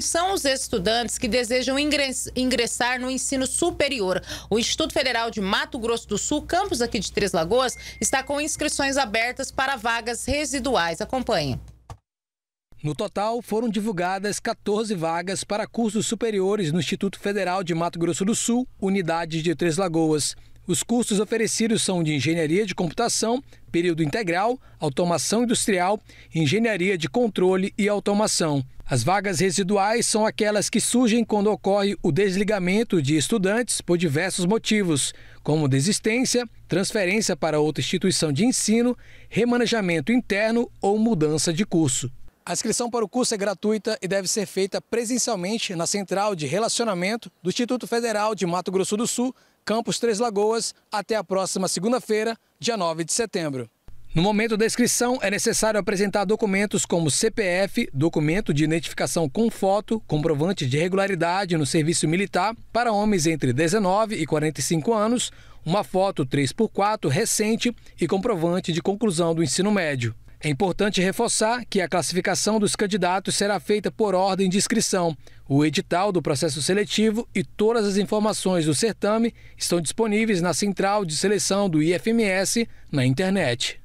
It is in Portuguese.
são os estudantes que desejam ingressar no ensino superior. O Instituto Federal de Mato Grosso do Sul, campus aqui de Três Lagoas, está com inscrições abertas para vagas residuais. Acompanhe. No total, foram divulgadas 14 vagas para cursos superiores no Instituto Federal de Mato Grosso do Sul, unidade de Três Lagoas. Os cursos oferecidos são de Engenharia de Computação, Período Integral, Automação Industrial, Engenharia de Controle e Automação. As vagas residuais são aquelas que surgem quando ocorre o desligamento de estudantes por diversos motivos, como desistência, transferência para outra instituição de ensino, remanejamento interno ou mudança de curso. A inscrição para o curso é gratuita e deve ser feita presencialmente na Central de Relacionamento do Instituto Federal de Mato Grosso do Sul, Campus Três Lagoas, até a próxima segunda-feira, dia 9 de setembro. No momento da inscrição, é necessário apresentar documentos como CPF, documento de identificação com foto, comprovante de regularidade no serviço militar para homens entre 19 e 45 anos, uma foto 3x4 recente e comprovante de conclusão do ensino médio. É importante reforçar que a classificação dos candidatos será feita por ordem de inscrição. O edital do processo seletivo e todas as informações do certame estão disponíveis na central de seleção do IFMS na internet.